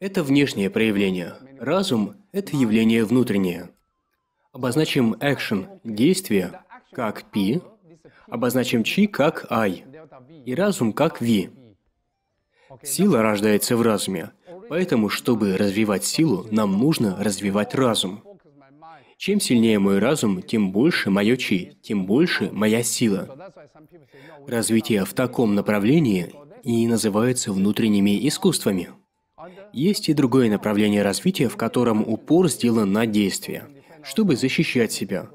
Это внешнее проявление. Разум – это явление внутреннее. Обозначим action – действие, как P, обозначим Чи как I, и разум как V. Сила рождается в разуме, поэтому, чтобы развивать силу, нам нужно развивать разум. Чем сильнее мой разум, тем больше мое чи, тем больше моя сила. Развитие в таком направлении и называется внутренними искусствами. Есть и другое направление развития, в котором упор сделан на действие, чтобы защищать себя.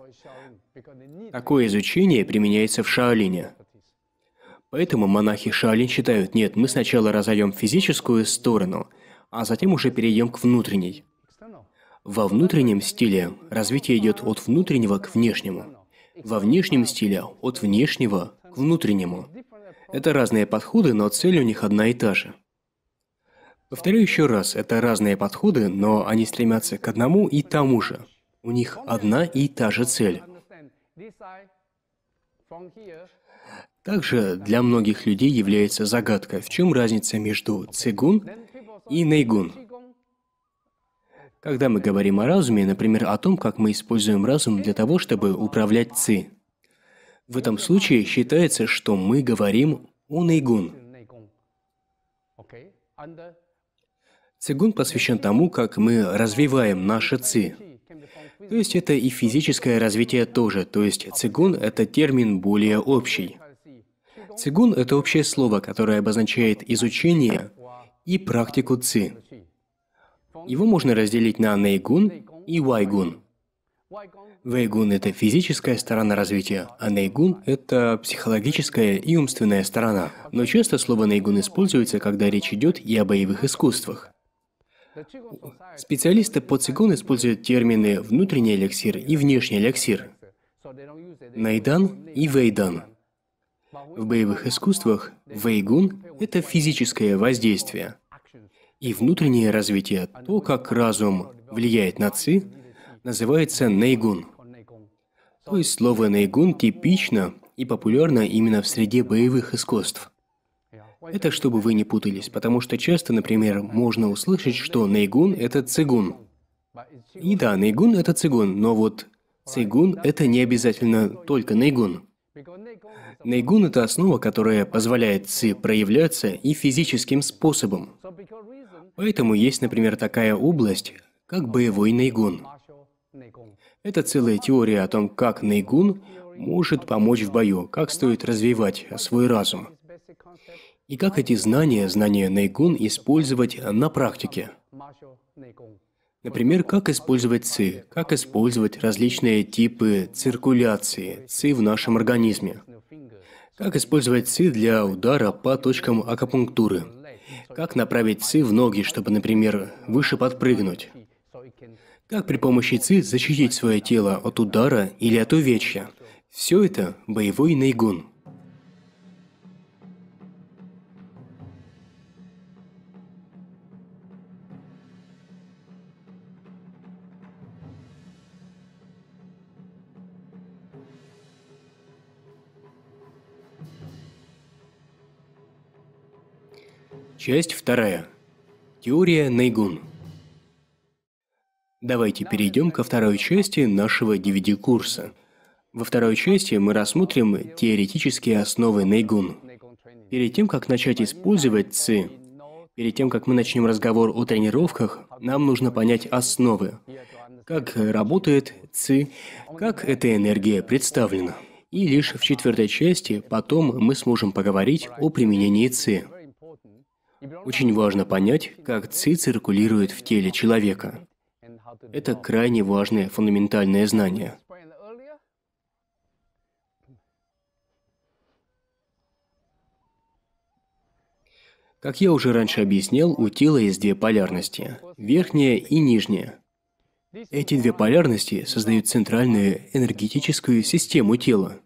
Такое изучение применяется в Шаолине. Поэтому монахи Шаолин считают, нет, мы сначала разовьем физическую сторону, а затем уже перейдем к внутренней. Во внутреннем стиле развитие идет от внутреннего к внешнему. Во внешнем стиле от внешнего к внутреннему. Это разные подходы, но цель у них одна и та же – Повторю еще раз, это разные подходы, но они стремятся к одному и тому же. У них одна и та же цель. Также для многих людей является загадка, в чем разница между цигун и нейгун. Когда мы говорим о разуме, например, о том, как мы используем разум для того, чтобы управлять ци, в этом случае считается, что мы говорим о нейгун. Цигун посвящен тому, как мы развиваем наши ци. То есть это и физическое развитие тоже, то есть цигун – это термин более общий. Цигун – это общее слово, которое обозначает изучение и практику ци. Его можно разделить на нейгун и вайгун. Вайгун это физическая сторона развития, а нейгун – это психологическая и умственная сторона. Но часто слово нейгун используется, когда речь идет и о боевых искусствах. Специалисты по цигун используют термины «внутренний эликсир» и «внешний эликсир», «найдан» и «вейдан». В боевых искусствах вейгун – это физическое воздействие, и внутреннее развитие, то, как разум влияет на ци, называется нейгун. То есть слово нейгун типично и популярно именно в среде боевых искусств – это чтобы вы не путались, потому что часто, например, можно услышать, что нейгун – это цигун. И да, нейгун – это цигун, но вот цигун – это не обязательно только нейгун. Нейгун – это основа, которая позволяет ци проявляться и физическим способом. Поэтому есть, например, такая область, как боевой нейгун. Это целая теория о том, как нейгун может помочь в бою, как стоит развивать свой разум. И как эти знания, знания Нейгун, использовать на практике? Например, как использовать ЦИ, как использовать различные типы циркуляции ЦИ в нашем организме, как использовать ЦИ для удара по точкам акупунктуры, как направить ЦИ в ноги, чтобы, например, выше подпрыгнуть, как при помощи ЦИ защитить свое тело от удара или от увечья. Все это боевой Нейгун. Часть вторая. Теория Нейгун. Давайте перейдем ко второй части нашего DVD-курса. Во второй части мы рассмотрим теоретические основы Нейгун. Перед тем, как начать использовать ЦИ, перед тем, как мы начнем разговор о тренировках, нам нужно понять основы. Как работает ЦИ, как эта энергия представлена. И лишь в четвертой части потом мы сможем поговорить о применении ЦИ. Очень важно понять, как ЦИ циркулирует в теле человека. Это крайне важное фундаментальное знание. Как я уже раньше объяснял, у тела есть две полярности – верхняя и нижняя. Эти две полярности создают центральную энергетическую систему тела.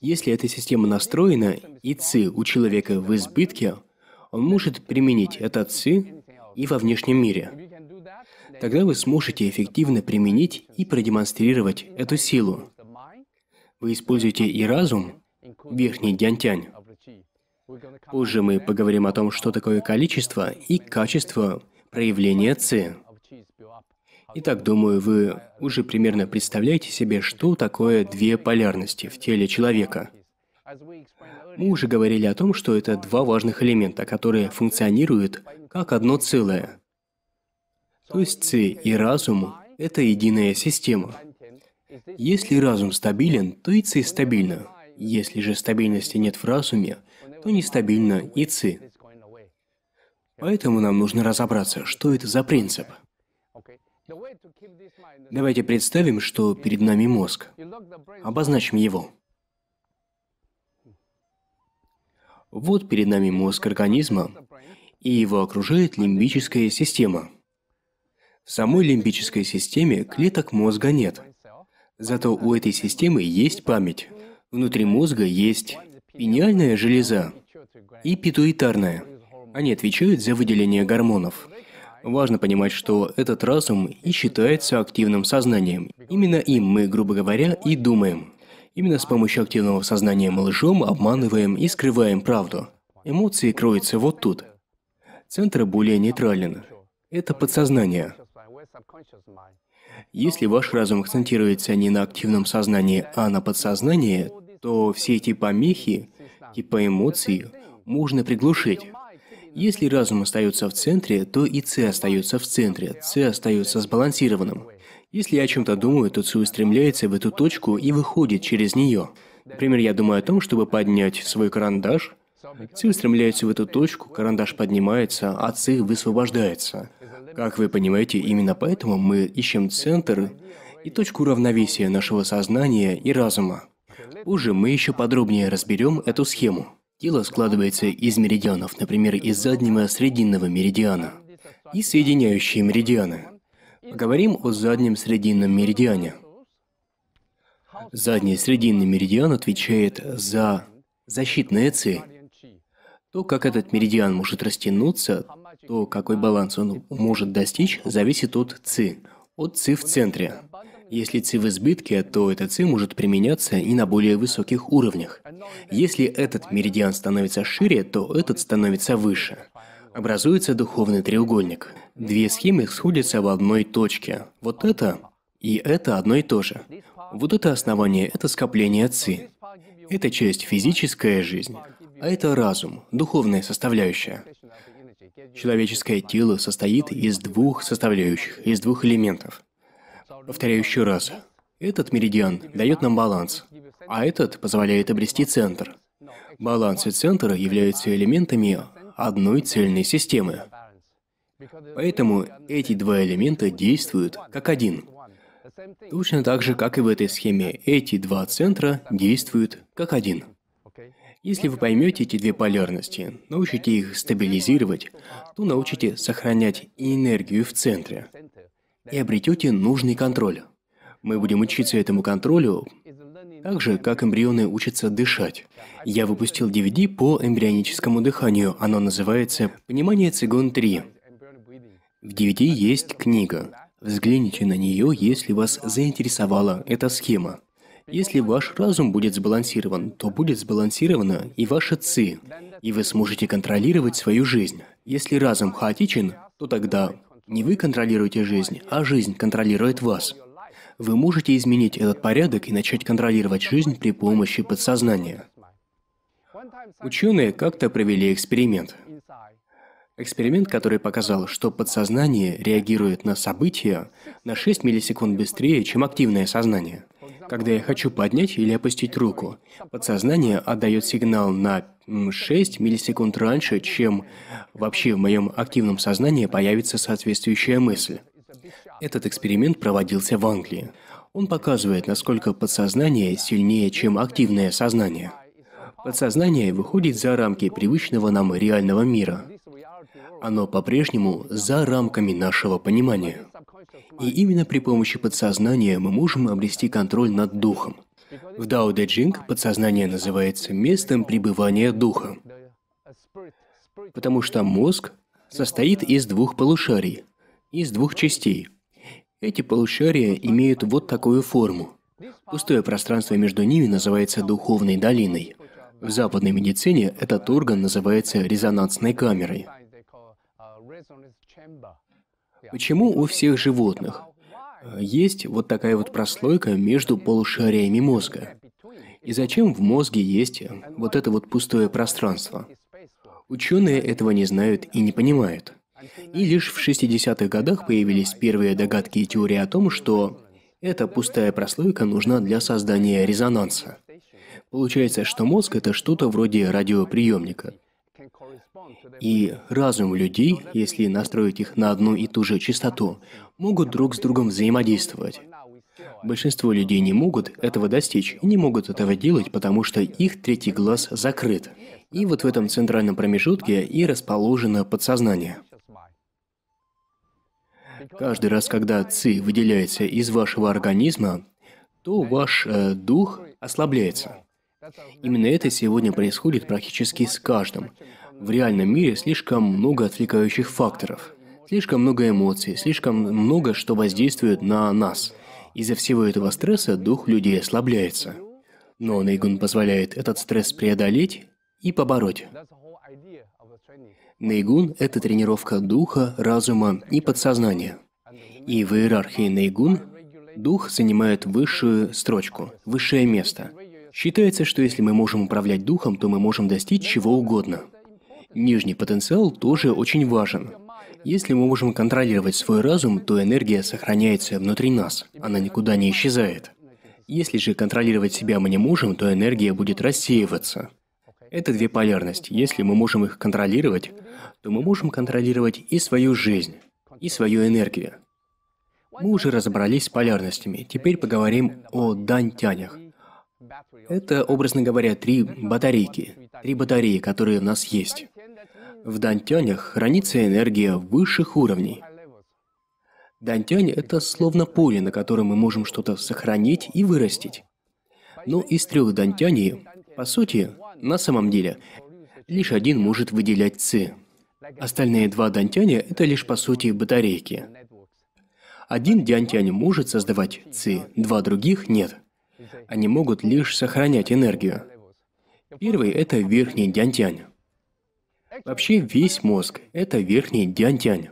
Если эта система настроена и ЦИ у человека в избытке – он может применить этот ци и во внешнем мире. Тогда вы сможете эффективно применить и продемонстрировать эту силу. Вы используете и разум, верхний дянтянь. Позже мы поговорим о том, что такое количество и качество проявления ци. Итак, думаю, вы уже примерно представляете себе, что такое две полярности в теле человека – мы уже говорили о том, что это два важных элемента, которые функционируют как одно целое. То есть С и разум – это единая система. Если разум стабилен, то и ци стабильно. Если же стабильности нет в разуме, то нестабильно и ци. Поэтому нам нужно разобраться, что это за принцип. Давайте представим, что перед нами мозг. Обозначим его. Вот перед нами мозг организма, и его окружает лимбическая система. В самой лимбической системе клеток мозга нет. Зато у этой системы есть память. Внутри мозга есть пениальная железа и питуитарная. Они отвечают за выделение гормонов. Важно понимать, что этот разум и считается активным сознанием. Именно им мы, грубо говоря, и думаем. Именно с помощью активного сознания малышом обманываем и скрываем правду. Эмоции кроются вот тут. Центр более нейтрален. Это подсознание. Если ваш разум акцентируется не на активном сознании, а на подсознании, то все эти помехи, типа эмоций, можно приглушить. Если разум остается в центре, то и С остается в центре, С остается сбалансированным. Если я о чем-то думаю, то целеустремляется в эту точку и выходит через нее. Например, я думаю о том, чтобы поднять свой карандаш. Целеустремляется в эту точку, карандаш поднимается, а цель высвобождается. Как вы понимаете, именно поэтому мы ищем центр и точку равновесия нашего сознания и разума. Позже мы еще подробнее разберем эту схему. Тело складывается из меридианов, например, из заднего срединного меридиана и соединяющие меридианы. Говорим о заднем срединном меридиане. Задний срединный меридиан отвечает за защитные ци. То, как этот меридиан может растянуться, то, какой баланс он может достичь, зависит от ци, от ци в центре. Если ци в избытке, то эта ци может применяться и на более высоких уровнях. Если этот меридиан становится шире, то этот становится выше. Образуется духовный треугольник. Две схемы сходятся в одной точке. Вот это и это одно и то же. Вот это основание – это скопление ци. Это часть физическая жизнь, а это разум, духовная составляющая. Человеческое тело состоит из двух составляющих, из двух элементов. Повторяю еще раз. Этот меридиан дает нам баланс, а этот позволяет обрести центр. Баланс и центр являются элементами одной цельной системы. Поэтому эти два элемента действуют как один. Точно так же, как и в этой схеме, эти два центра действуют как один. Если вы поймете эти две полярности, научите их стабилизировать, то научите сохранять энергию в центре и обретете нужный контроль. Мы будем учиться этому контролю, так же, как эмбрионы учатся дышать. Я выпустил DVD по эмбрионическому дыханию. Оно называется «Понимание цигун 3». В DVD есть книга. Взгляните на нее, если вас заинтересовала эта схема. Если ваш разум будет сбалансирован, то будет сбалансирована и ваша ци, и вы сможете контролировать свою жизнь. Если разум хаотичен, то тогда не вы контролируете жизнь, а жизнь контролирует вас. Вы можете изменить этот порядок и начать контролировать жизнь при помощи подсознания. Ученые как-то провели эксперимент. Эксперимент, который показал, что подсознание реагирует на события на 6 миллисекунд быстрее, чем активное сознание. Когда я хочу поднять или опустить руку, подсознание отдает сигнал на 6 миллисекунд раньше, чем вообще в моем активном сознании появится соответствующая мысль. Этот эксперимент проводился в Англии. Он показывает, насколько подсознание сильнее, чем активное сознание. Подсознание выходит за рамки привычного нам реального мира. Оно по-прежнему за рамками нашего понимания. И именно при помощи подсознания мы можем обрести контроль над духом. В Дао Дэ Джинг подсознание называется местом пребывания духа, потому что мозг состоит из двух полушарий, из двух частей – эти полушария имеют вот такую форму. Пустое пространство между ними называется духовной долиной. В западной медицине этот орган называется резонансной камерой. Почему у всех животных есть вот такая вот прослойка между полушариями мозга? И зачем в мозге есть вот это вот пустое пространство? Ученые этого не знают и не понимают. И лишь в 60-х годах появились первые догадки и теории о том, что эта пустая прослойка нужна для создания резонанса. Получается, что мозг это что-то вроде радиоприемника. И разум людей, если настроить их на одну и ту же частоту, могут друг с другом взаимодействовать. Большинство людей не могут этого достичь и не могут этого делать, потому что их третий глаз закрыт. И вот в этом центральном промежутке и расположено подсознание – Каждый раз, когда ци выделяется из вашего организма, то ваш э, дух ослабляется. Именно это сегодня происходит практически с каждым. В реальном мире слишком много отвлекающих факторов, слишком много эмоций, слишком много, что воздействует на нас. Из-за всего этого стресса дух людей ослабляется. Но Нейгун позволяет этот стресс преодолеть и побороть. Нейгун – это тренировка духа, разума и подсознания. И в иерархии Нейгун дух занимает высшую строчку, высшее место. Считается, что если мы можем управлять духом, то мы можем достичь чего угодно. Нижний потенциал тоже очень важен. Если мы можем контролировать свой разум, то энергия сохраняется внутри нас, она никуда не исчезает. Если же контролировать себя мы не можем, то энергия будет рассеиваться. Это две полярности. Если мы можем их контролировать, то мы можем контролировать и свою жизнь, и свою энергию. Мы уже разобрались с полярностями, теперь поговорим о дантянях. Это, образно говоря, три батарейки, три батареи, которые у нас есть. В дантянях хранится энергия высших уровней. Дантянь – это словно поле, на котором мы можем что-то сохранить и вырастить. Но из трех дантяней, по сути, на самом деле, лишь один может выделять ци. Остальные два дантяня – это лишь, по сути, батарейки. Один дянтянь может создавать ци, два других – нет. Они могут лишь сохранять энергию. Первый – это верхний дянтянь. Вообще весь мозг – это верхний дянтянь.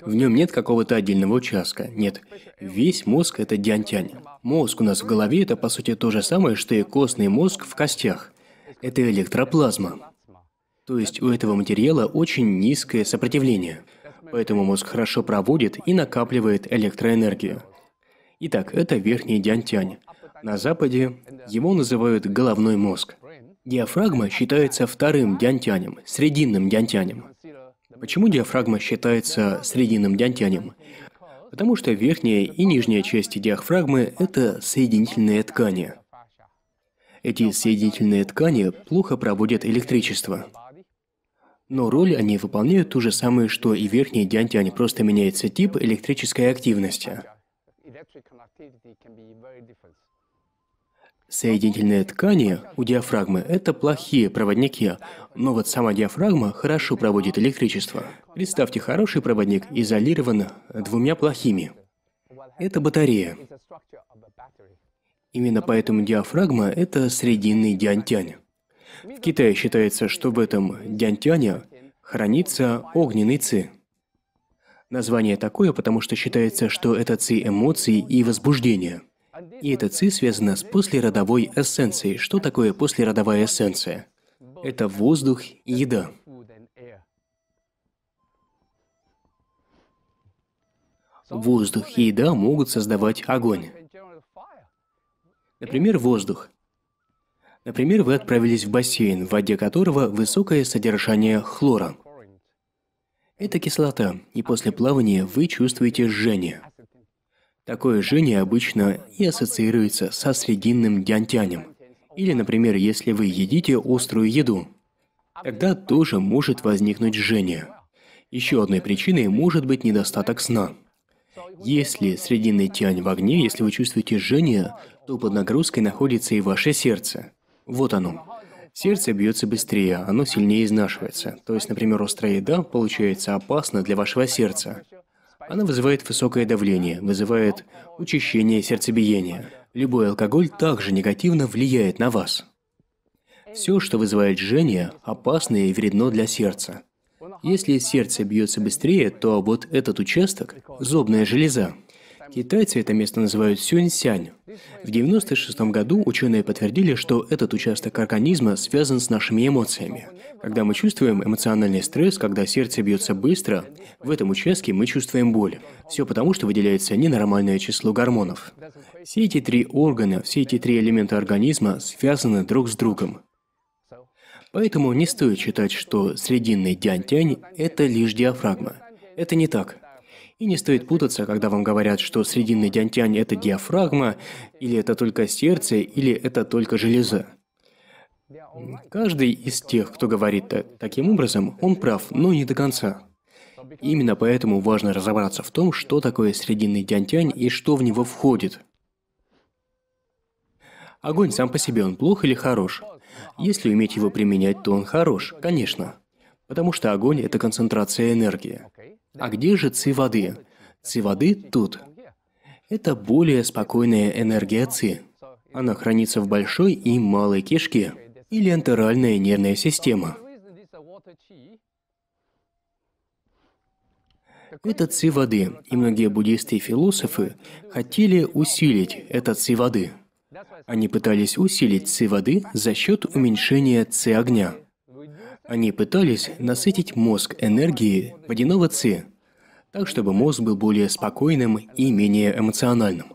В нем нет какого-то отдельного участка. Нет. Весь мозг – это дянтянь. Мозг у нас в голове – это, по сути, то же самое, что и костный мозг в костях. Это электроплазма. То есть у этого материала очень низкое сопротивление, поэтому мозг хорошо проводит и накапливает электроэнергию. Итак, это верхний дянтянь. На Западе его называют головной мозг. Диафрагма считается вторым дянтянем, срединным дянтянем. Почему диафрагма считается срединным дянтянем? Потому что верхняя и нижняя части диафрагмы – это соединительные ткани. Эти соединительные ткани плохо проводят электричество. Но роль они выполняют ту же самую, что и верхние дянь просто меняется тип электрической активности. Соединительные ткани у диафрагмы – это плохие проводники, но вот сама диафрагма хорошо проводит электричество. Представьте, хороший проводник изолирован двумя плохими. Это батарея. Именно поэтому диафрагма – это срединный дянь-тянь. В Китае считается, что в этом Дяньтяне хранится огненный ци. Название такое, потому что считается, что это ци эмоций и возбуждения. И это ци связано с послеродовой эссенцией. Что такое послеродовая эссенция? Это воздух и еда. Воздух и еда могут создавать огонь. Например, воздух. Например, вы отправились в бассейн, в воде которого высокое содержание хлора. Это кислота, и после плавания вы чувствуете жжение. Такое жжение обычно и ассоциируется со срединным дянтянем. Или, например, если вы едите острую еду, тогда тоже может возникнуть жжение. Еще одной причиной может быть недостаток сна. Если срединный тянь в огне, если вы чувствуете жжение, то под нагрузкой находится и ваше сердце. Вот оно. Сердце бьется быстрее, оно сильнее изнашивается. То есть, например, острая еда получается опасна для вашего сердца. Она вызывает высокое давление, вызывает учащение сердцебиения. Любой алкоголь также негативно влияет на вас. Все, что вызывает жжение, опасно и вредно для сердца. Если сердце бьется быстрее, то вот этот участок – зобная железа. Китайцы это место называют Сюньсянь. В 1996 году ученые подтвердили, что этот участок организма связан с нашими эмоциями. Когда мы чувствуем эмоциональный стресс, когда сердце бьется быстро, в этом участке мы чувствуем боль. Все потому, что выделяется ненормальное число гормонов. Все эти три органа, все эти три элемента организма связаны друг с другом. Поэтому не стоит считать, что срединный дянь-тянь – это лишь диафрагма. Это не так. И не стоит путаться, когда вам говорят, что срединный дянтянь – это диафрагма, или это только сердце, или это только железа. Каждый из тех, кто говорит таким образом, он прав, но не до конца. Именно поэтому важно разобраться в том, что такое срединный дянтянь и что в него входит. Огонь сам по себе, он плох или хорош? Если уметь его применять, то он хорош, конечно. Потому что огонь – это концентрация энергии. А где же ци воды? Ци воды тут. Это более спокойная энергия ци. Она хранится в большой и малой кишке или антеральная нервная система. Это ци воды, и многие буддисты и философы хотели усилить этот ци воды. Они пытались усилить ци воды за счет уменьшения ци огня – они пытались насытить мозг энергией водяного ци, так чтобы мозг был более спокойным и менее эмоциональным,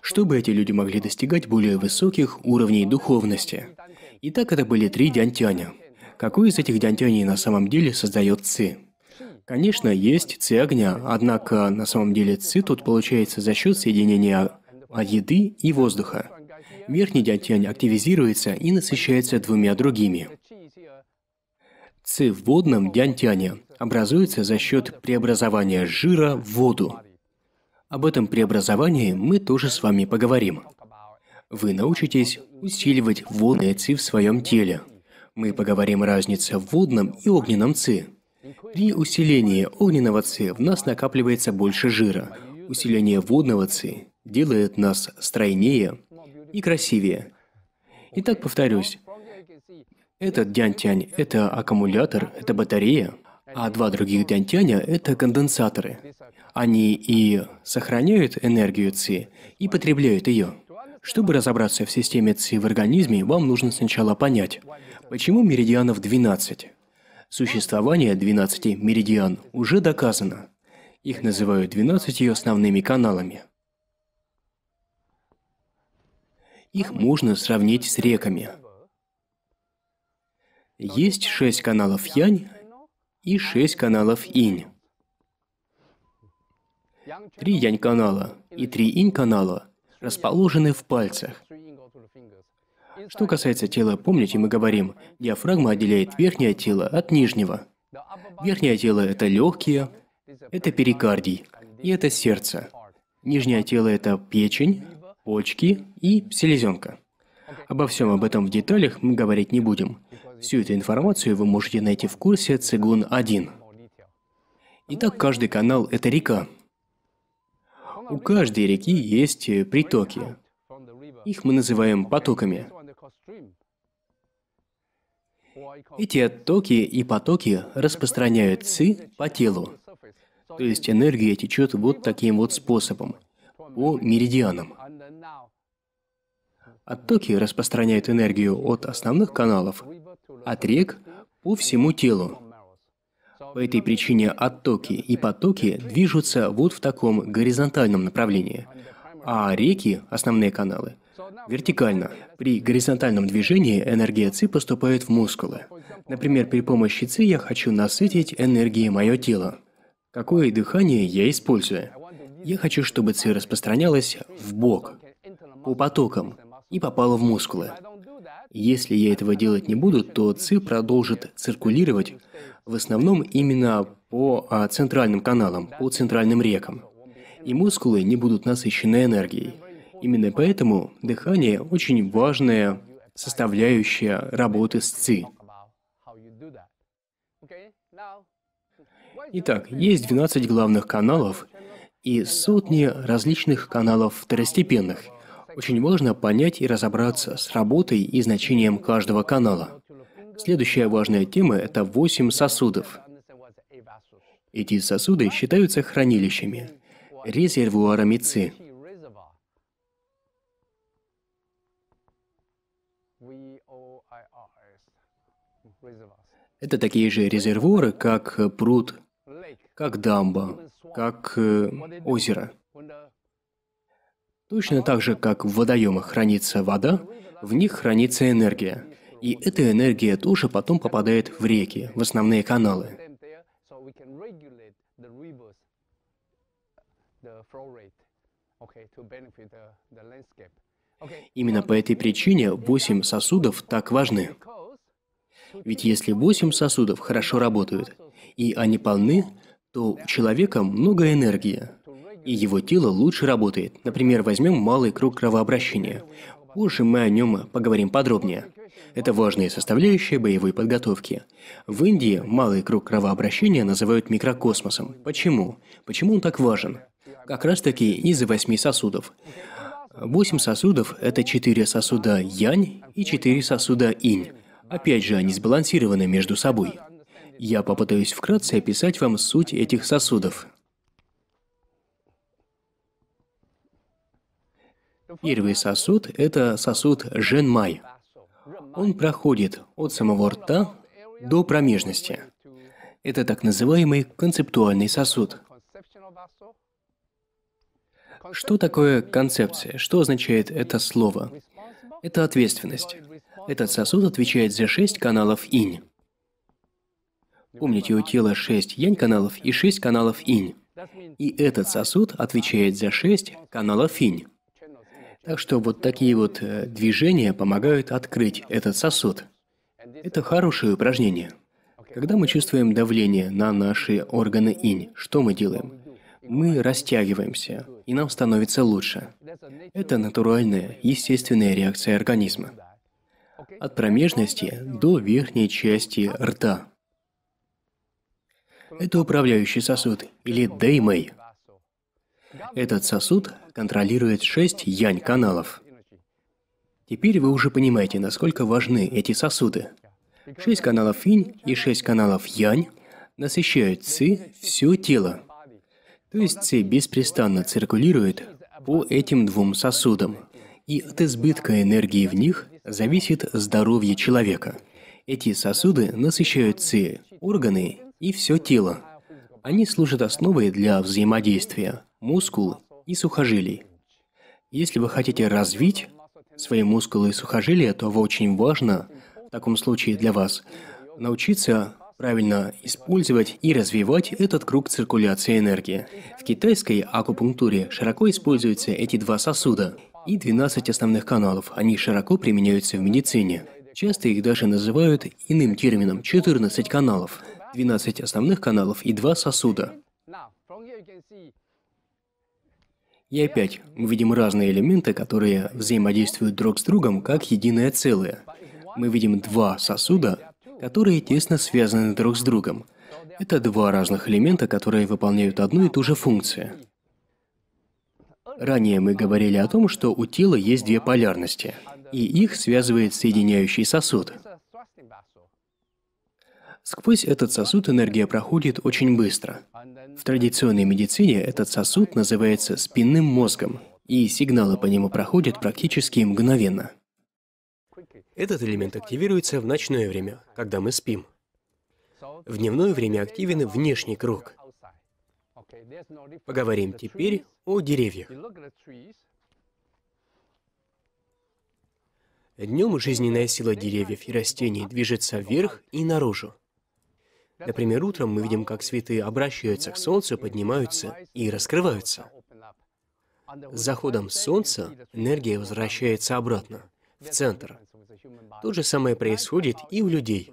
чтобы эти люди могли достигать более высоких уровней духовности. Итак, это были три дянтяня. Какой из этих дянтяней на самом деле создает ци? Конечно, есть ци огня, однако на самом деле ци тут получается за счет соединения а, еды и воздуха. Верхний дянтянь активизируется и насыщается двумя другими. Ци в водном дянтяне образуется за счет преобразования жира в воду. Об этом преобразовании мы тоже с вами поговорим. Вы научитесь усиливать водные ци в своем теле. Мы поговорим разница в водном и огненном ци. При усилении огненного ци в нас накапливается больше жира. Усиление водного ци делает нас стройнее и красивее. Итак, повторюсь, этот дянтянь – это аккумулятор, это батарея, а два других дянтяня – это конденсаторы. Они и сохраняют энергию ЦИ, и потребляют ее. Чтобы разобраться в системе ЦИ в организме, вам нужно сначала понять, почему меридианов 12. Существование 12 меридиан уже доказано. Их называют 12 основными каналами. Их можно сравнить с реками – есть шесть каналов Янь и шесть каналов Инь. Три Янь-канала и три Инь-канала расположены в пальцах. Что касается тела, помните, мы говорим, диафрагма отделяет верхнее тело от нижнего. Верхнее тело – это легкие, это перикардий, и это сердце. Нижнее тело – это печень, почки и селезенка. Обо всем об этом в деталях мы говорить не будем. Всю эту информацию вы можете найти в курсе Цигун 1. Итак, каждый канал – это река. У каждой реки есть притоки. Их мы называем потоками. Эти оттоки и потоки распространяют ци по телу. То есть энергия течет вот таким вот способом, по меридианам. Оттоки распространяют энергию от основных каналов от рек по всему телу. По этой причине оттоки и потоки движутся вот в таком горизонтальном направлении, а реки, основные каналы, вертикально. При горизонтальном движении энергия ЦИ поступает в мускулы. Например, при помощи ЦИ я хочу насытить энергией мое тело. Какое дыхание я использую? Я хочу, чтобы ЦИ распространялась в бок, по потокам и попала в мускулы. Если я этого делать не буду, то ЦИ продолжит циркулировать в основном именно по а, центральным каналам, по центральным рекам. И мускулы не будут насыщены энергией. Именно поэтому дыхание очень важная составляющая работы с ЦИ. Итак, есть 12 главных каналов и сотни различных каналов второстепенных – очень важно понять и разобраться с работой и значением каждого канала. Следующая важная тема – это восемь сосудов. Эти сосуды считаются хранилищами, резервуарами ци. Это такие же резервуары, как пруд, как дамба, как э, озеро. Точно так же, как в водоемах хранится вода, в них хранится энергия. И эта энергия тоже потом попадает в реки, в основные каналы. Именно по этой причине 8 сосудов так важны. Ведь если 8 сосудов хорошо работают, и они полны, то у человека много энергии, и его тело лучше работает. Например, возьмем малый круг кровообращения. Позже мы о нем поговорим подробнее. Это важная составляющая боевой подготовки. В Индии малый круг кровообращения называют микрокосмосом. Почему? Почему он так важен? Как раз таки из-за восьми сосудов. Восемь сосудов – это четыре сосуда янь и четыре сосуда инь. Опять же, они сбалансированы между собой. Я попытаюсь вкратце описать вам суть этих сосудов. Первый сосуд – это сосуд Женмай. Он проходит от самого рта до промежности. Это так называемый концептуальный сосуд. Что такое концепция? Что означает это слово? Это ответственность. Этот сосуд отвечает за шесть каналов инь. Помните, у тела шесть янь-каналов и шесть каналов инь. И этот сосуд отвечает за шесть каналов инь. Так что вот такие вот э, движения помогают открыть этот сосуд. Это хорошее упражнение. Когда мы чувствуем давление на наши органы инь, что мы делаем? Мы растягиваемся, и нам становится лучше. Это натуральная, естественная реакция организма. От промежности до верхней части рта. Это управляющий сосуд, или даймей. Этот сосуд контролирует 6 янь-каналов. Теперь вы уже понимаете, насколько важны эти сосуды. 6 каналов инь и 6 каналов янь насыщают ци все тело. То есть ци беспрестанно циркулирует по этим двум сосудам, и от избытка энергии в них зависит здоровье человека. Эти сосуды насыщают ци, органы и все тело. Они служат основой для взаимодействия мускул и сухожилий. Если вы хотите развить свои мускулы и сухожилия, то очень важно в таком случае для вас научиться правильно использовать и развивать этот круг циркуляции энергии. В китайской акупунктуре широко используются эти два сосуда и 12 основных каналов. Они широко применяются в медицине. Часто их даже называют иным термином 14 каналов, 12 основных каналов и 2 сосуда. И опять мы видим разные элементы, которые взаимодействуют друг с другом как единое целое. Мы видим два сосуда, которые тесно связаны друг с другом. Это два разных элемента, которые выполняют одну и ту же функцию. Ранее мы говорили о том, что у тела есть две полярности, и их связывает соединяющий сосуд. Сквозь этот сосуд энергия проходит очень быстро. В традиционной медицине этот сосуд называется спинным мозгом, и сигналы по нему проходят практически мгновенно. Этот элемент активируется в ночное время, когда мы спим. В дневное время активен внешний круг. Поговорим теперь о деревьях. Днем жизненная сила деревьев и растений движется вверх и наружу. Например, утром мы видим, как цветы обращаются к Солнцу, поднимаются и раскрываются. С заходом Солнца энергия возвращается обратно, в центр. То же самое происходит и у людей.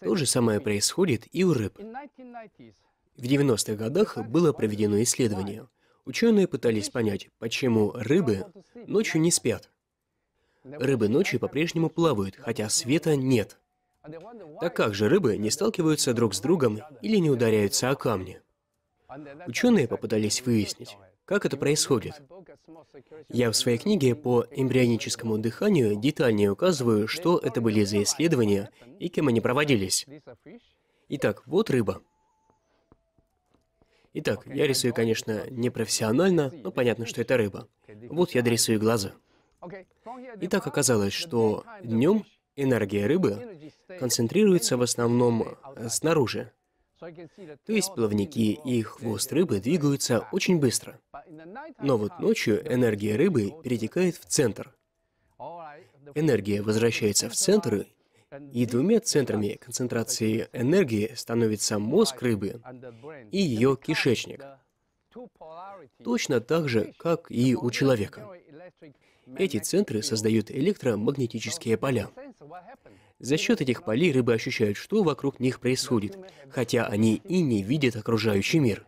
То же самое происходит и у рыб. В 90-х годах было проведено исследование. Ученые пытались понять, почему рыбы ночью не спят. Рыбы ночью по-прежнему плавают, хотя света нет – так как же рыбы не сталкиваются друг с другом или не ударяются о камни? Ученые попытались выяснить, как это происходит. Я в своей книге по эмбрионическому дыханию детальнее указываю, что это были за исследования и кем они проводились. Итак, вот рыба. Итак, я рисую, конечно, не профессионально, но понятно, что это рыба. Вот я дорисую глаза. Итак, оказалось, что днем энергия рыбы концентрируется в основном э, снаружи. То есть плавники и хвост рыбы двигаются очень быстро. Но вот ночью энергия рыбы перетекает в центр. Энергия возвращается в центр, и двумя центрами концентрации энергии становится мозг рыбы и ее кишечник. Точно так же, как и у человека. Эти центры создают электромагнетические поля. За счет этих полей рыбы ощущают, что вокруг них происходит, хотя они и не видят окружающий мир.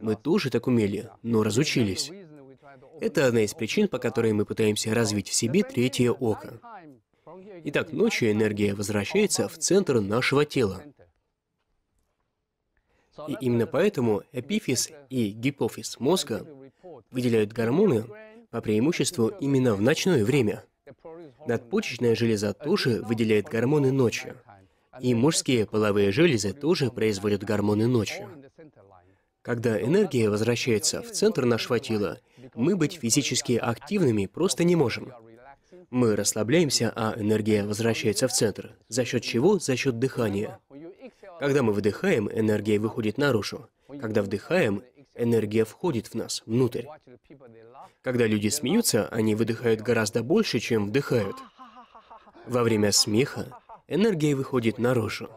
Мы тоже так умели, но разучились. Это одна из причин, по которой мы пытаемся развить в себе третье око. Итак, ночью энергия возвращается в центр нашего тела. И именно поэтому эпифиз и гипофиз мозга выделяют гормоны по преимуществу именно в ночное время – Надпочечная железа тоже выделяет гормоны ночью. И мужские половые железы тоже производят гормоны ночью. Когда энергия возвращается в центр нашего тела, мы быть физически активными просто не можем. Мы расслабляемся, а энергия возвращается в центр. За счет чего? За счет дыхания. Когда мы выдыхаем, энергия выходит наружу. Когда вдыхаем, Энергия входит в нас, внутрь. Когда люди смеются, они выдыхают гораздо больше, чем вдыхают. Во время смеха энергия выходит наружу.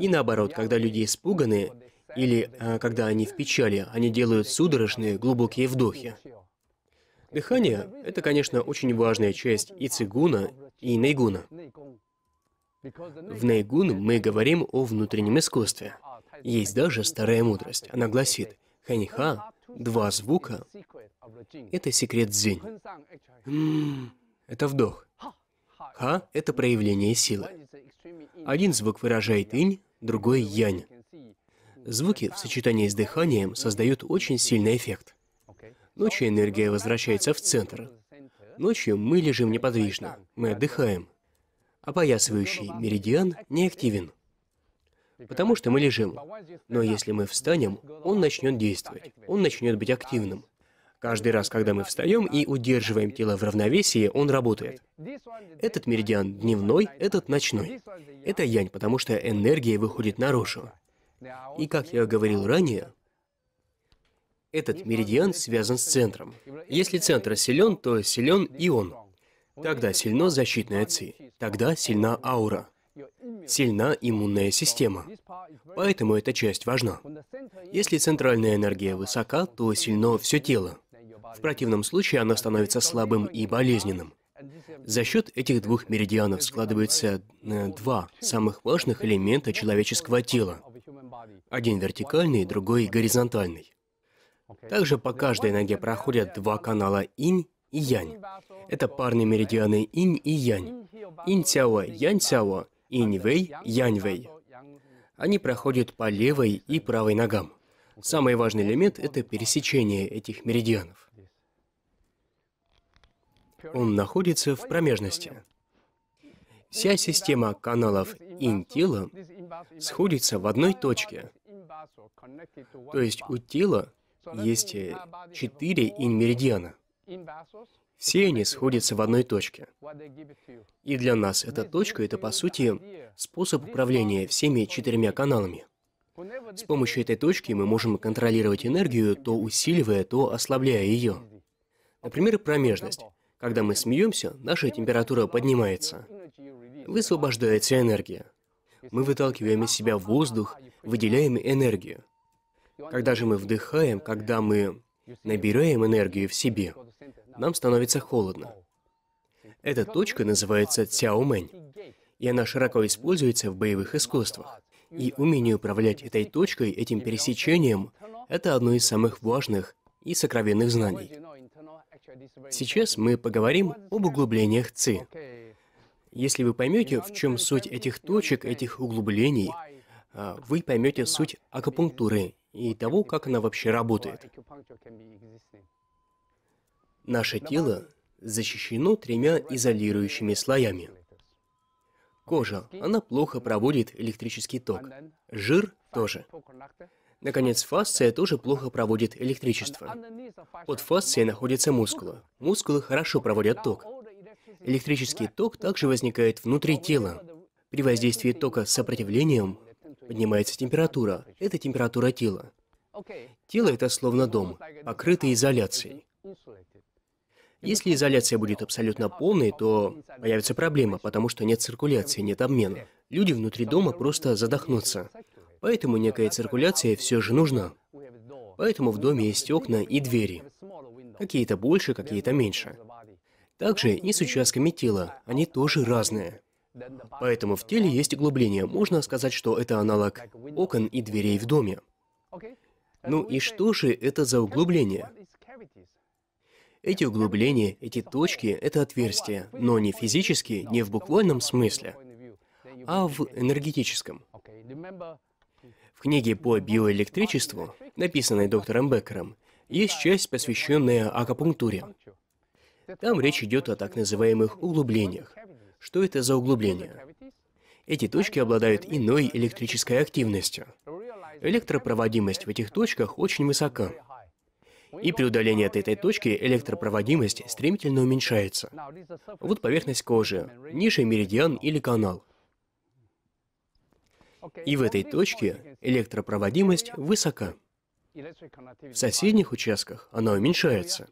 И наоборот, когда люди испуганы, или а, когда они в печали, они делают судорожные глубокие вдохи. Дыхание — это, конечно, очень важная часть и цигуна, и нейгуна. В нейгун мы говорим о внутреннем искусстве — есть даже старая мудрость. Она гласит, ханьха, два звука — это секрет дзинь. М-м-м, это вдох. Ха — это проявление силы. Один звук выражает инь, другой — янь. Звуки в сочетании с дыханием создают очень сильный эффект. Ночью энергия возвращается в центр. Ночью мы лежим неподвижно, мы отдыхаем. Опоясывающий меридиан не активен потому что мы лежим. Но если мы встанем, он начнет действовать, он начнет быть активным. Каждый раз, когда мы встаем и удерживаем тело в равновесии, он работает. Этот меридиан дневной, этот ночной. Это янь, потому что энергия выходит наружу. И как я говорил ранее, этот меридиан связан с центром. Если центр силен, то силен и он. Тогда сильно защитная ци, тогда сильна аура сильна иммунная система. Поэтому эта часть важна. Если центральная энергия высока, то сильно все тело. В противном случае она становится слабым и болезненным. За счет этих двух меридианов складываются э, два самых важных элемента человеческого тела. Один вертикальный, другой горизонтальный. Также по каждой ноге проходят два канала инь и янь. Это парные меридианы инь и янь. Инь-цяо, янь-цяо инь-вэй, янь-вэй. Они проходят по левой и правой ногам. Самый важный элемент – это пересечение этих меридианов. Он находится в промежности. Вся система каналов инь-тела сходится в одной точке. То есть у тела есть э, четыре инь-меридиана. Все они сходятся в одной точке. И для нас эта точка – это, по сути, способ управления всеми четырьмя каналами. С помощью этой точки мы можем контролировать энергию, то усиливая, то ослабляя ее. Например, промежность. Когда мы смеемся, наша температура поднимается. Высвобождается энергия. Мы выталкиваем из себя воздух, выделяем энергию. Когда же мы вдыхаем, когда мы набираем энергию в себе – нам становится холодно. Эта точка называется Цяомэнь, и она широко используется в боевых искусствах. И умение управлять этой точкой, этим пересечением, это одно из самых важных и сокровенных знаний. Сейчас мы поговорим об углублениях ЦИ. Если вы поймете, в чем суть этих точек, этих углублений, а, вы поймете суть акупунктуры и того, как она вообще работает. Наше тело защищено тремя изолирующими слоями. Кожа, она плохо проводит электрический ток. Жир тоже. Наконец, фасция тоже плохо проводит электричество. Под фасцией находятся мускулы. Мускулы хорошо проводят ток. Электрический ток также возникает внутри тела. При воздействии тока с сопротивлением поднимается температура. Это температура тела. Тело – это словно дом, покрытый изоляцией. Если изоляция будет абсолютно полной, то появится проблема, потому что нет циркуляции, нет обмена. Люди внутри дома просто задохнутся. Поэтому некая циркуляция все же нужна. Поэтому в доме есть окна и двери. Какие-то больше, какие-то меньше. Также и с участками тела, они тоже разные. Поэтому в теле есть углубление. Можно сказать, что это аналог окон и дверей в доме. Ну и что же это за углубление? Эти углубления, эти точки — это отверстия, но не физически, не в буквальном смысле, а в энергетическом. В книге по биоэлектричеству, написанной доктором Беккером, есть часть, посвященная акупунктуре. Там речь идет о так называемых углублениях. Что это за углубления? Эти точки обладают иной электрической активностью. Электропроводимость в этих точках очень высока. И при удалении от этой точки электропроводимость стремительно уменьшается. Вот поверхность кожи, низший меридиан или канал. И в этой точке электропроводимость высока. В соседних участках она уменьшается.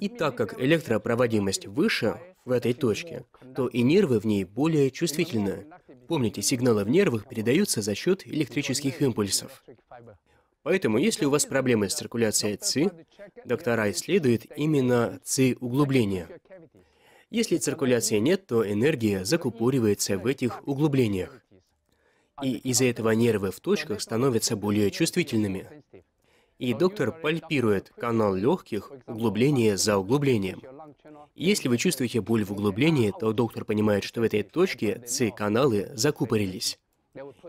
И так как электропроводимость выше в этой точке, то и нервы в ней более чувствительны. Помните, сигналы в нервах передаются за счет электрических импульсов. Поэтому, если у вас проблемы с циркуляцией ЦИ, доктора исследуют именно ци углубления. Если циркуляции нет, то энергия закупоривается в этих углублениях. И из-за этого нервы в точках становятся более чувствительными. И доктор пальпирует канал легких углубление за углублением. Если вы чувствуете боль в углублении, то доктор понимает, что в этой точке ци-каналы закупорились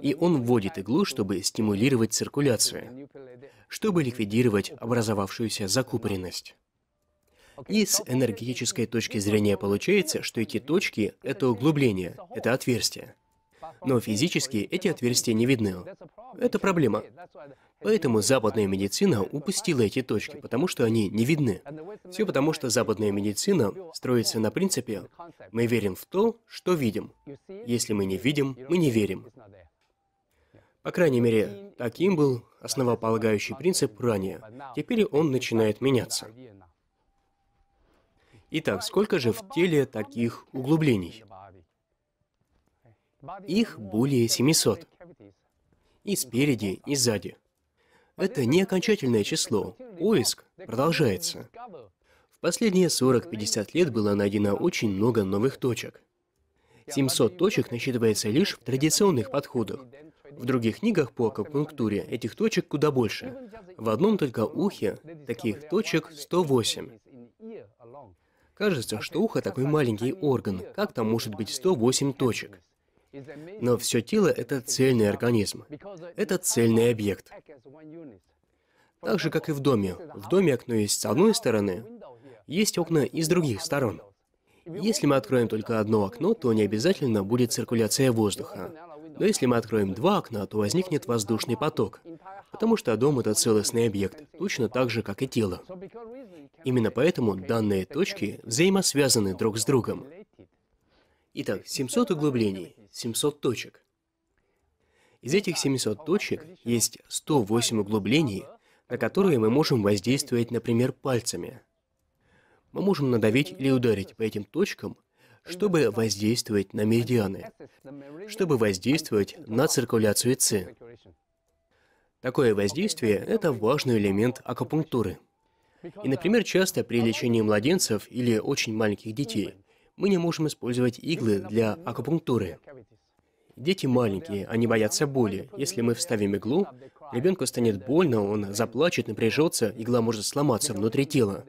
и он вводит иглу, чтобы стимулировать циркуляцию, чтобы ликвидировать образовавшуюся закупоренность. И с энергетической точки зрения получается, что эти точки — это углубление, это отверстие. Но физически эти отверстия не видны. Это проблема. Поэтому западная медицина упустила эти точки, потому что они не видны. Все потому, что западная медицина строится на принципе «мы верим в то, что видим». Если мы не видим, мы не верим. По крайней мере, таким был основополагающий принцип ранее. Теперь он начинает меняться. Итак, сколько же в теле таких углублений? Их более 700. И спереди, и сзади. Это не окончательное число. Поиск продолжается. В последние 40-50 лет было найдено очень много новых точек. 700 точек насчитывается лишь в традиционных подходах, в других книгах по акупунктуре этих точек куда больше. В одном только ухе таких точек 108. Кажется, что ухо такой маленький орган, как там может быть 108 точек? Но все тело — это цельный организм. Это цельный объект. Так же, как и в доме. В доме окно есть с одной стороны, есть окна и с других сторон. Если мы откроем только одно окно, то не обязательно будет циркуляция воздуха. Но если мы откроем два окна, то возникнет воздушный поток, потому что дом — это целостный объект, точно так же, как и тело. Именно поэтому данные точки взаимосвязаны друг с другом. Итак, 700 углублений, 700 точек. Из этих 700 точек есть 108 углублений, на которые мы можем воздействовать, например, пальцами. Мы можем надавить или ударить по этим точкам, чтобы воздействовать на меридианы, чтобы воздействовать на циркуляцию ЦИ. Такое воздействие – это важный элемент акупунктуры. И, например, часто при лечении младенцев или очень маленьких детей мы не можем использовать иглы для акупунктуры. Дети маленькие, они боятся боли. Если мы вставим иглу, ребенку станет больно, он заплачет, напряжется, игла может сломаться внутри тела.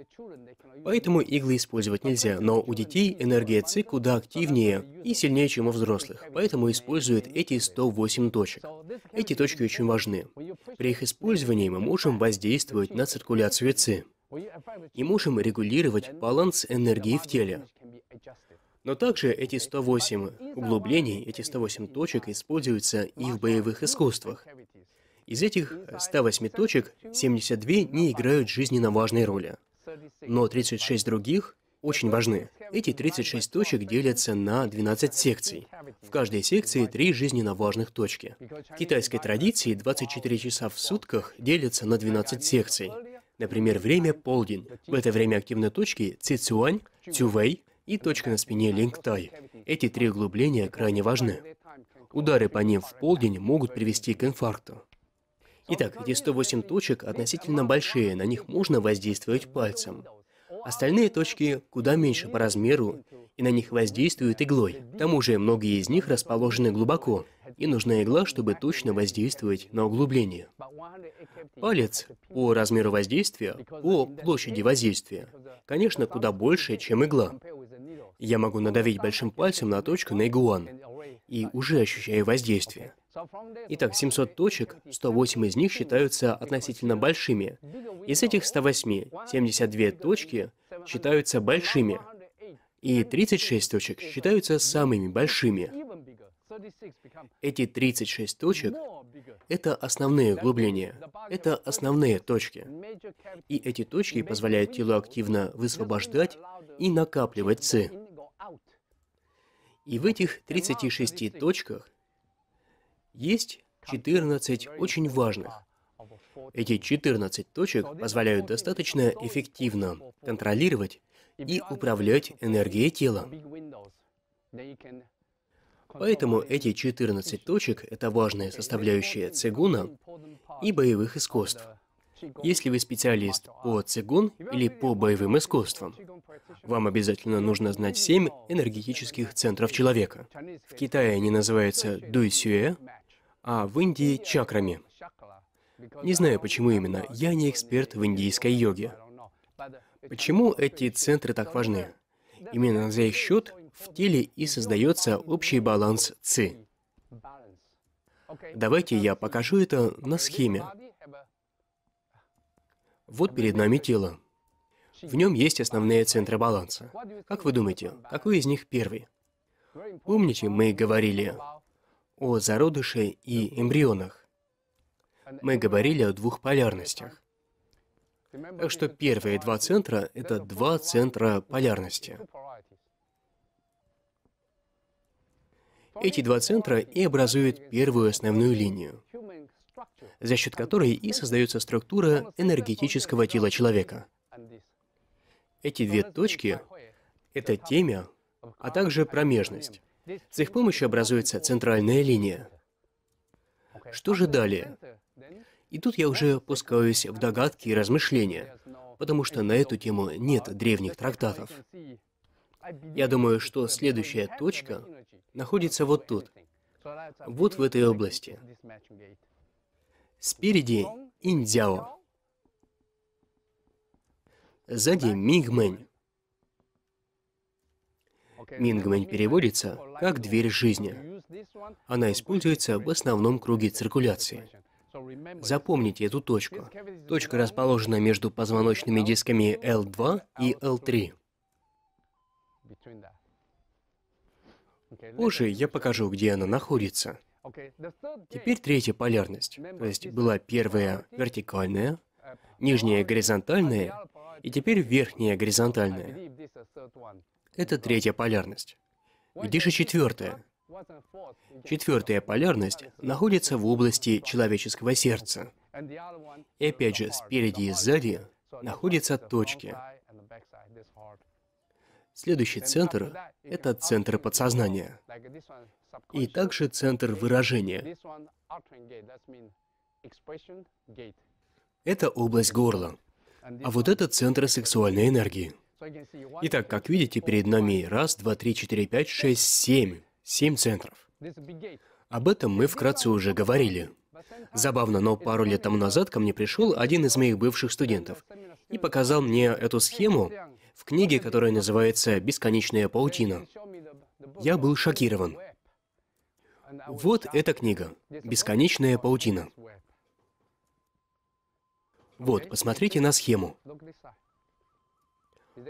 Поэтому иглы использовать нельзя, но у детей энергия Ци куда активнее и сильнее, чем у взрослых, поэтому используют эти 108 точек. Эти точки очень важны. При их использовании мы можем воздействовать на циркуляцию Ци и можем регулировать баланс энергии в теле. Но также эти 108 углублений, эти 108 точек используются и в боевых искусствах. Из этих 108 точек 72 не играют жизненно важной роли но 36 других очень важны. Эти 36 точек делятся на 12 секций. В каждой секции три жизненно важных точки. В китайской традиции 24 часа в сутках делятся на 12 секций. Например, время полдень. В это время активны точки Цицюань, Цювэй и точка на спине Лингтай. Эти три углубления крайне важны. Удары по ним в полдень могут привести к инфаркту. Итак, эти 108 точек относительно большие, на них можно воздействовать пальцем. Остальные точки куда меньше по размеру, и на них воздействуют иглой. К тому же многие из них расположены глубоко, и нужна игла, чтобы точно воздействовать на углубление. Палец по размеру воздействия, по площади воздействия, конечно, куда больше, чем игла. Я могу надавить большим пальцем на точку на игуан, и уже ощущаю воздействие. Итак, 700 точек, 108 из них считаются относительно большими. Из этих 108, 72 точки считаются большими, и 36 точек считаются самыми большими. Эти 36 точек — это основные углубления, это основные точки. И эти точки позволяют телу активно высвобождать и накапливать ци. И в этих 36 точках есть 14 очень важных. Эти 14 точек позволяют достаточно эффективно контролировать и управлять энергией тела. Поэтому эти 14 точек – это важная составляющая цигуна и боевых искусств. Если вы специалист по цигун или по боевым искусствам, вам обязательно нужно знать 7 энергетических центров человека. В Китае они называются дуй сюэ, а в Индии — чакрами. Не знаю, почему именно. Я не эксперт в индийской йоге. Почему эти центры так важны? Именно за их счет в теле и создается общий баланс ЦИ. Давайте я покажу это на схеме. Вот перед нами тело. В нем есть основные центры баланса. Как вы думаете, какой из них первый? Помните, мы говорили, о зародыше и эмбрионах. Мы говорили о двух полярностях. Так что первые два центра — это два центра полярности. Эти два центра и образуют первую основную линию, за счет которой и создается структура энергетического тела человека. Эти две точки — это темя, а также промежность. С их помощью образуется центральная линия. Что же далее? И тут я уже пускаюсь в догадки и размышления, потому что на эту тему нет древних трактатов. Я думаю, что следующая точка находится вот тут, вот в этой области. Спереди Индзяо. Сзади Мигмень. Мингмень переводится как «дверь жизни». Она используется в основном круге циркуляции. Запомните эту точку. Точка расположена между позвоночными дисками L2 и L3. Позже я покажу, где она находится. Теперь третья полярность. То есть была первая вертикальная, нижняя горизонтальная, и теперь верхняя горизонтальная. Это третья полярность. Где же четвертая? Четвертая полярность находится в области человеческого сердца. И опять же, спереди и сзади находятся точки. Следующий центр — это центр подсознания. И также центр выражения. Это область горла. А вот это центр сексуальной энергии. Итак, как видите, перед нами раз, два, три, четыре, пять, шесть, семь. Семь центров. Об этом мы вкратце уже говорили. Забавно, но пару лет тому назад ко мне пришел один из моих бывших студентов и показал мне эту схему в книге, которая называется «Бесконечная паутина». Я был шокирован. Вот эта книга «Бесконечная паутина». Вот, посмотрите на схему.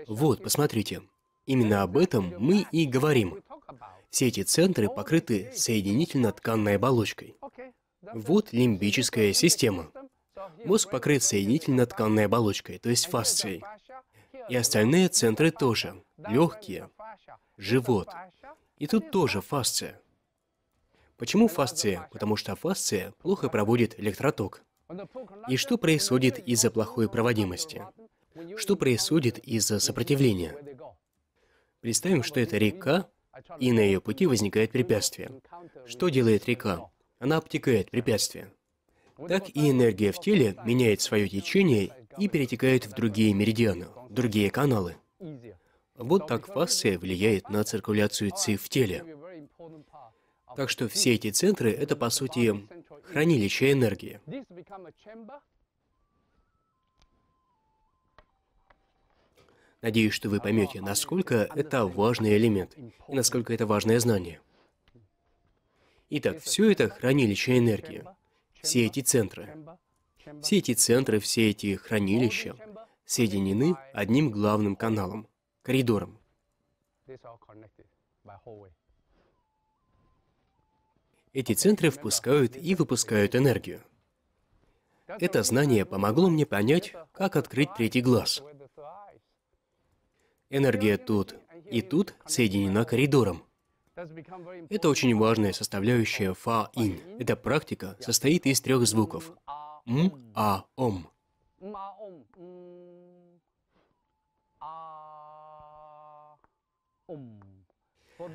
Вот, посмотрите. Именно об этом мы и говорим. Все эти центры покрыты соединительно-тканной оболочкой. Вот лимбическая система. Мозг покрыт соединительно-тканной оболочкой, то есть фасцией. И остальные центры тоже. Легкие, живот. И тут тоже фасция. Почему фасция? Потому что фасция плохо проводит электроток. И что происходит из-за плохой проводимости? Что происходит из-за сопротивления? Представим, что это река, и на ее пути возникает препятствие. Что делает река? Она обтекает препятствие. Так и энергия в теле меняет свое течение и перетекает в другие меридианы, в другие каналы. Вот так фасция влияет на циркуляцию ци в теле. Так что все эти центры — это, по сути, хранилище энергии. Надеюсь, что вы поймете, насколько это важный элемент и насколько это важное знание. Итак, все это хранилище энергии, все эти центры. Все эти центры, все эти хранилища соединены одним главным каналом, коридором. Эти центры впускают и выпускают энергию. Это знание помогло мне понять, как открыть третий глаз, Энергия тут и тут соединена коридором. Это очень важная составляющая фа-ин. Эта практика состоит из трех звуков. М, А, Ом.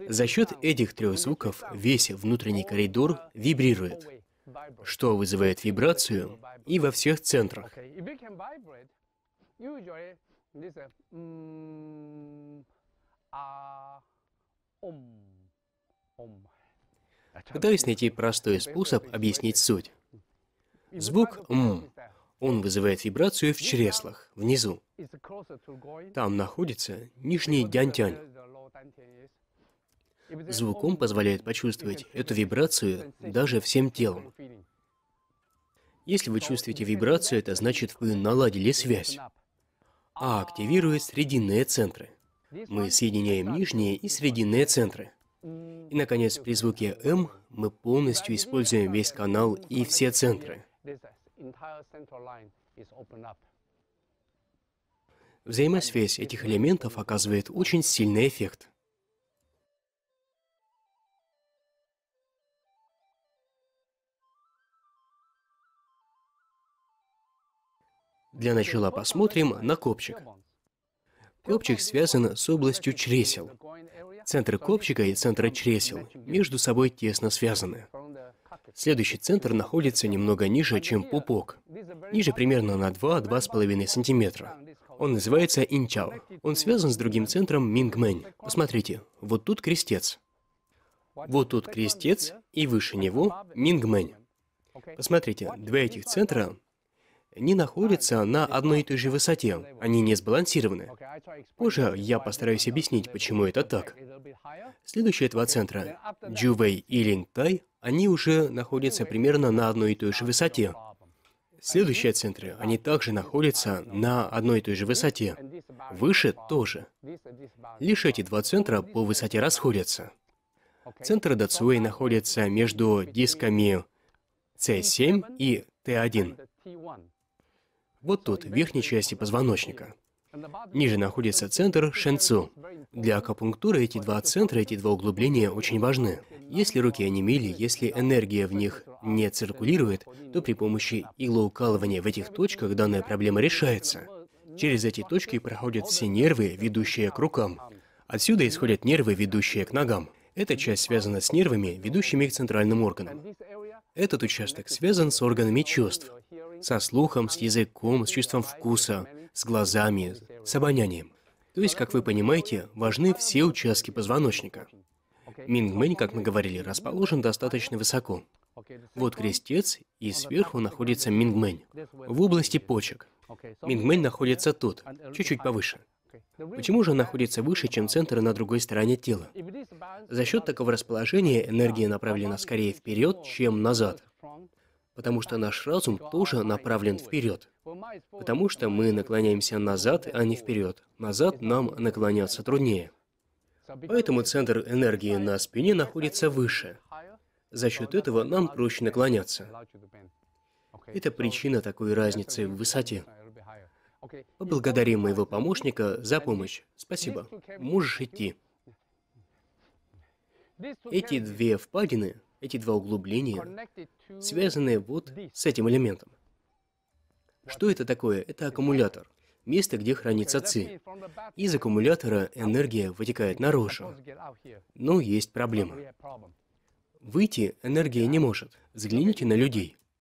За счет этих трех звуков весь внутренний коридор вибрирует, что вызывает вибрацию и во всех центрах. Dice, mmm, э, а, ом, ом. А Пытаюсь найти простой способ объяснить суть. Звук «м» он вызывает вибрацию в чреслах, внизу. Там находится нижний дянтянь. Звуком позволяет почувствовать эту вибрацию даже всем телом. Если вы чувствуете вибрацию, это значит, вы наладили связь а активирует срединные центры. Мы соединяем нижние и срединные центры. И, наконец, при звуке «М» мы полностью используем весь канал и все центры. Взаимосвязь этих элементов оказывает очень сильный эффект. Для начала посмотрим на копчик. Копчик связан с областью чресел. Центр копчика и центр чресел между собой тесно связаны. Следующий центр находится немного ниже, чем пупок. Ниже примерно на 2-2,5 сантиметра. Он называется инчао. Он связан с другим центром мингмэнь. Посмотрите, вот тут крестец. Вот тут крестец, и выше него мингмэнь. Посмотрите, два этих центра не находятся на одной и той же высоте, они не сбалансированы. Позже я постараюсь объяснить, почему это так. Следующие два центра, Джувей и Лингтай, они уже находятся примерно на одной и той же высоте. Следующие центры, они также находятся на одной и той же высоте. Выше тоже. Лишь эти два центра по высоте расходятся. Центр Дацуэй находится между дисками С 7 и Т 1 вот тут, в верхней части позвоночника. Ниже находится центр Шенцу. Для акупунктуры эти два центра, эти два углубления очень важны. Если руки онемели, если энергия в них не циркулирует, то при помощи иглоукалывания в этих точках данная проблема решается. Через эти точки проходят все нервы, ведущие к рукам. Отсюда исходят нервы, ведущие к ногам. Эта часть связана с нервами, ведущими к центральным органам. Этот участок связан с органами чувств со слухом, с языком, с чувством вкуса, с глазами, с обонянием. То есть, как вы понимаете, важны все участки позвоночника. Мингмэнь, как мы говорили, расположен достаточно высоко. Вот крестец, и сверху находится Мингмэнь, в области почек. Мингмэнь находится тут, чуть-чуть повыше. Почему же он находится выше, чем центр на другой стороне тела? За счет такого расположения энергия направлена скорее вперед, чем назад потому что наш разум тоже направлен вперед. Потому что мы наклоняемся назад, а не вперед. Назад нам наклоняться труднее. Поэтому центр энергии на спине находится выше. За счет этого нам проще наклоняться. Это причина такой разницы в высоте. Поблагодарим моего помощника за помощь. Спасибо. Можешь идти. Эти две впадины эти два углубления связаны вот с этим элементом. Что это такое? Это аккумулятор. Место, где хранится ци. Из аккумулятора энергия вытекает наружу. Но есть проблема. Выйти энергия не может. Взгляните на людей.